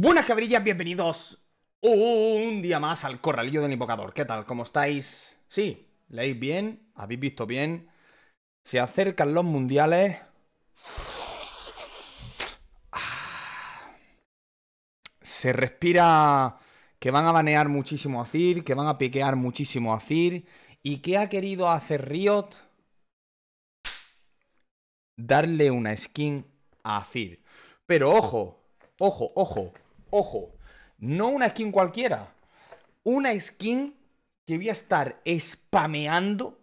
Buenas cabrillas, bienvenidos un día más al corralillo del invocador. ¿Qué tal? ¿Cómo estáis? Sí, leéis bien, habéis visto bien. Se acercan los mundiales. Ah. Se respira que van a banear muchísimo a Cir, que van a piquear muchísimo a Cir. ¿Y qué ha querido hacer Riot? Darle una skin a Cir. Pero ojo, ojo, ojo Ojo, no una skin cualquiera. Una skin que voy a estar spameando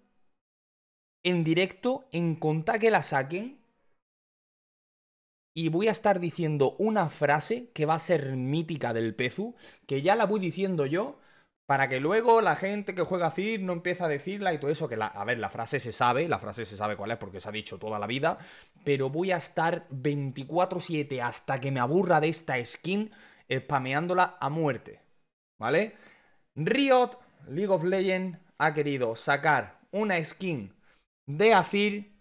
en directo en conta que la saquen. Y voy a estar diciendo una frase que va a ser mítica del Pezu, que ya la voy diciendo yo, para que luego la gente que juega Cid no empiece a decirla y todo eso, que a ver, la frase se sabe, la frase se sabe cuál es porque se ha dicho toda la vida, pero voy a estar 24/7 hasta que me aburra de esta skin spameándola a muerte, ¿vale? Riot, League of Legends, ha querido sacar una skin de Azir.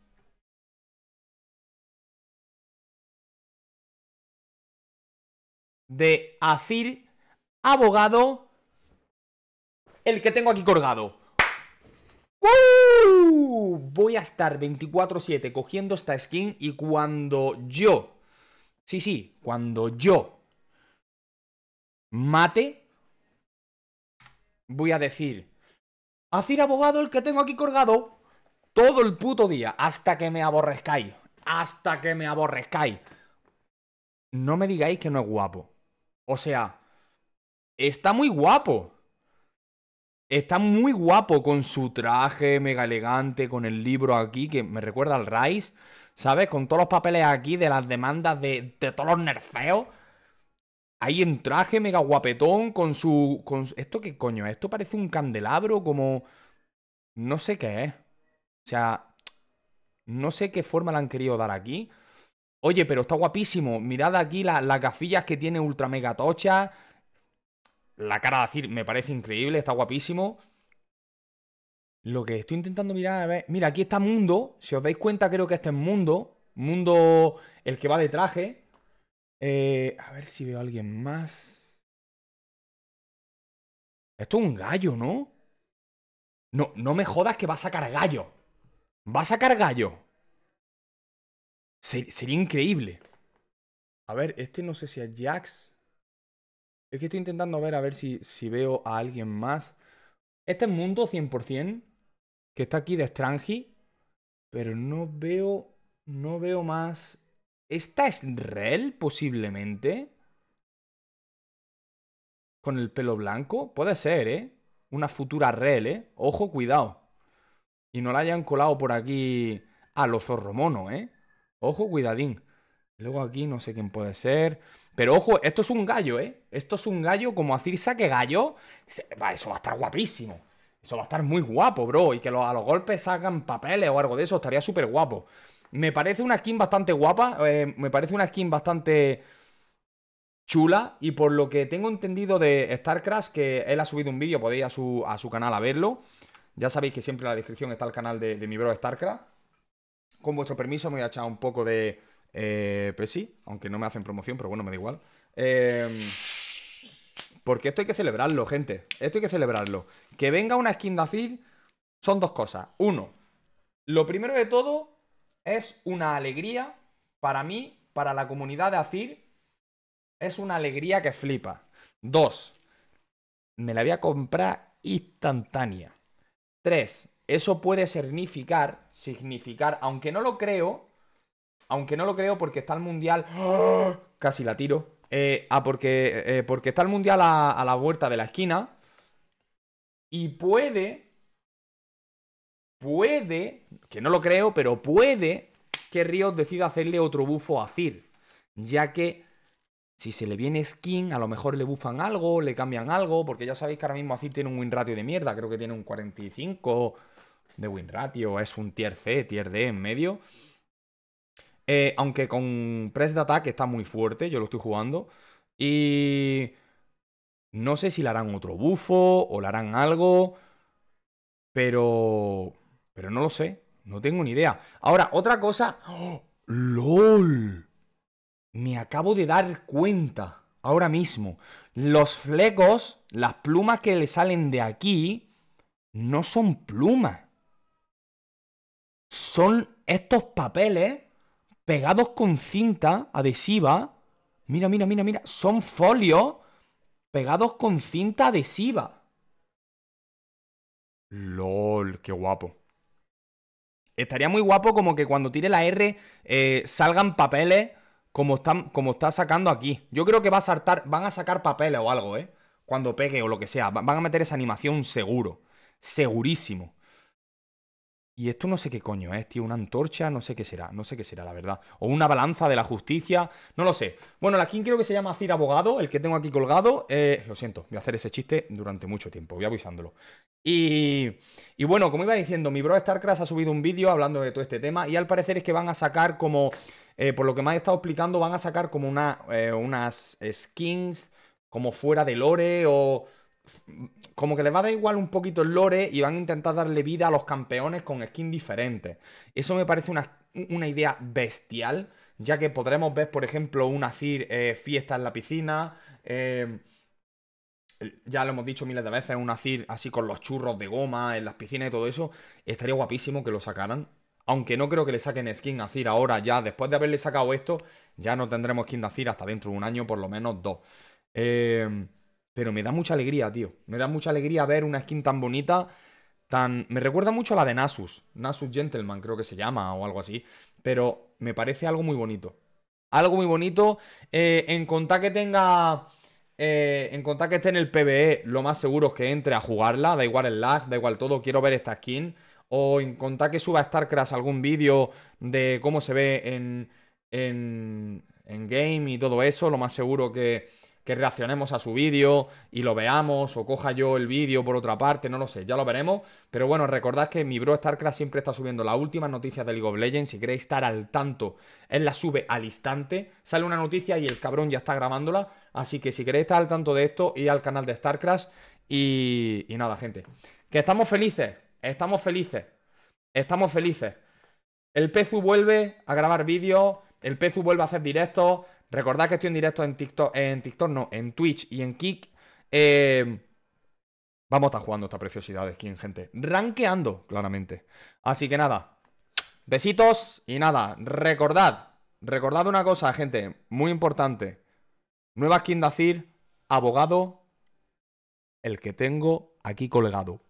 De Azir, abogado, el que tengo aquí colgado. Voy a estar 24/7 cogiendo esta skin y cuando yo, sí, sí, cuando yo mate, voy a decir, hacer abogado el que tengo aquí colgado todo el puto día, hasta que me aborrezcáis, hasta que me aborrezcáis. No me digáis que no es guapo. O sea, está muy guapo. Está muy guapo con su traje mega elegante, con el libro aquí que me recuerda al Rice, ¿sabes? Con todos los papeles aquí de las demandas de, de todos los nerfeos. Ahí en traje, mega guapetón, con su... Con, ¿Esto qué coño? Esto parece un candelabro como... No sé qué es. O sea, no sé qué forma la han querido dar aquí. Oye, pero está guapísimo. Mirad aquí las gafillas que tiene ultra mega tocha. La cara de decir, me parece increíble, está guapísimo. Lo que estoy intentando mirar, a ver. Mira, aquí está Mundo. Si os dais cuenta, creo que este es Mundo. Mundo, el que va de traje. Eh, a ver si veo a alguien más. Esto es un gallo, ¿no? No, no me jodas que va a sacar gallo. Va a sacar gallo. sería increíble. A ver, este no sé si es Jax. Es que estoy intentando ver a ver si, si veo a alguien más. Este es Mundo 100%, que está aquí de Strangi. Pero no veo, no veo más ¿Esta es Rel, posiblemente? ¿Con el pelo blanco? Puede ser, ¿eh? Una futura Rel, ¿eh? Ojo, cuidado. Y no la hayan colado por aquí a los zorromonos, ¿eh? Ojo, cuidadín. Luego aquí no sé quién puede ser. Pero ojo, esto es un gallo, ¿eh? Esto es un gallo como a Cirsa que gallo. Eso va a estar guapísimo. Eso va a estar muy guapo, bro. Y que a los golpes hagan papeles o algo de eso. Estaría súper guapo. Me parece una skin bastante guapa, eh, me parece una skin bastante chula y por lo que tengo entendido de StarCraft, que él ha subido un vídeo, podéis a su, a su canal a verlo. Ya sabéis que siempre en la descripción está el canal de, mi bro StarCraft. Con vuestro permiso me voy a echar un poco de... Eh, pues sí, aunque no me hacen promoción, pero bueno, me da igual. Em, porque esto hay que celebrarlo, gente. Esto hay que celebrarlo. Que venga una skin de Azir son dos cosas. Uno, lo primero de todo, es una alegría para mí, para la comunidad de Azir, es una alegría que flipa. Dos, me la voy a comprar instantánea. Tres, eso puede significar, significar, aunque no lo creo, aunque no lo creo porque está el mundial, ¡ah! casi la tiro, eh, ah, porque, eh, porque está el mundial a la vuelta de la esquina y puede puede, que no lo creo, pero puede que Riot decida hacerle otro bufo a Cir, ya que si se le viene skin, a lo mejor le bufan algo, le cambian algo, porque ya sabéis que ahora mismo Azir tiene un win ratio de mierda, creo que tiene un 45 de win ratio, es un tier C, tier D en medio. Eh, aunque con press de ataque está muy fuerte, yo lo estoy jugando. Y no sé si le harán otro bufo o le harán algo, pero pero no lo sé, no tengo ni idea. Ahora, otra cosa... ¡Oh! ¡Lol! Me acabo de dar cuenta ahora mismo. Los flecos, las plumas que le salen de aquí, no son plumas. Son estos papeles pegados con cinta adhesiva. Mira, mira, mira, mira. Son folios pegados con cinta adhesiva. LOL, qué guapo estaría muy guapo como que cuando tire la R eh, salgan papeles como, están, como está sacando aquí. Yo creo que va a saltar, van a sacar papeles o algo, ¿eh? Cuando pegue o lo que sea. Van a meter esa animación seguro. Segurísimo. Y esto no sé qué coño es, tío. Una antorcha, no sé qué será, no sé qué será, la verdad. O una balanza de la justicia, no lo sé. Bueno, la skin creo que se llama Cir Abogado, el que tengo aquí colgado. Eh, lo siento, voy a hacer ese chiste durante mucho tiempo, voy avisándolo. Y, bueno, como iba diciendo, mi bro StarCraft ha subido un vídeo hablando de todo este tema. Y al parecer es que van a sacar como, eh, por lo que me ha estado explicando, van a sacar como eh, unas skins como fuera de lore o como que les va a dar igual un poquito el lore y van a intentar darle vida a los campeones con skin diferentes. Eso me parece una, una idea bestial, ya que podremos ver, por ejemplo, Un CIR eh, fiesta en la piscina. Eh, ya lo hemos dicho miles de veces, Un CIR así con los churros de goma en las piscinas y todo eso. Estaría guapísimo que lo sacaran. Aunque no creo que le saquen skin a CIR ahora, ya después de haberle sacado esto, ya no tendremos skin de CIR hasta dentro de un año, por lo menos dos. Eh. Pero me da mucha alegría, tío. Me da mucha alegría ver una skin tan bonita. Tan... Me recuerda mucho a la de Nasus. Nasus Gentleman creo que se llama o algo así. Pero me parece algo muy bonito. Algo muy bonito. Eh, en contar que tenga... Eh, en contar que esté en el PBE, lo más seguro es que entre a jugarla. Da igual el lag, da igual todo. Quiero ver esta skin. O en contar que suba a StarCraft algún vídeo de cómo se ve en, en, en game y todo eso. Lo más seguro que que reaccionemos a su vídeo y lo veamos, o coja yo el vídeo por otra parte, no lo sé, ya lo veremos. Pero bueno, recordad que mi bro StarCraft siempre está subiendo las últimas noticias de League of Legends. Si queréis estar al tanto, él la sube al instante. Sale una noticia y el cabrón ya está grabándola. Así que si queréis estar al tanto de esto, id al canal de StarCraft. Y, y nada, gente. Que estamos felices, estamos felices, estamos felices. El Pezu vuelve a grabar vídeos, el Pezu vuelve a hacer directos, Recordad que estoy en directo en TikTok, en TikTok no, en Twitch y en Kik. Eh, vamos a estar jugando esta preciosidad de skin, gente. Ranqueando, claramente. Así que nada, besitos y nada, recordad, recordad una cosa, gente, muy importante. Nueva skin de Azir, abogado, el que tengo aquí colgado.